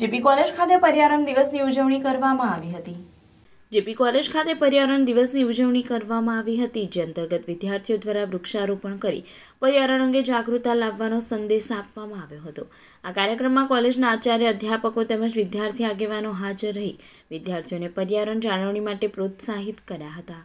JP college ખાતે પર્યાવરણ દિવસની ઉજવણી કરવામાં આવી હતી જેપી કોલેજ ખાતે પર્યાવરણ દિવસની ઉજવણી કરવામાં આવી હતી જે અંતર્ગત વિદ્યાર્થીઓ દ્વારા વૃક્ષારોપણ કરી પર્યાવરણ અંગે જાગૃતતા લાવવાનો સંદેશ આપવામાં આવ્યો હતો આ કાર્યક્રમમાં કોલેજના આચાર્ય અધ્યાપકો તેમજ વિદ્યાર્થી આગેવાનો હાજર રહી વિદ્યાર્થીઓને પર્યાવરણ જાળવણી માટે પ્રોત્સાહિત કર્યા હતા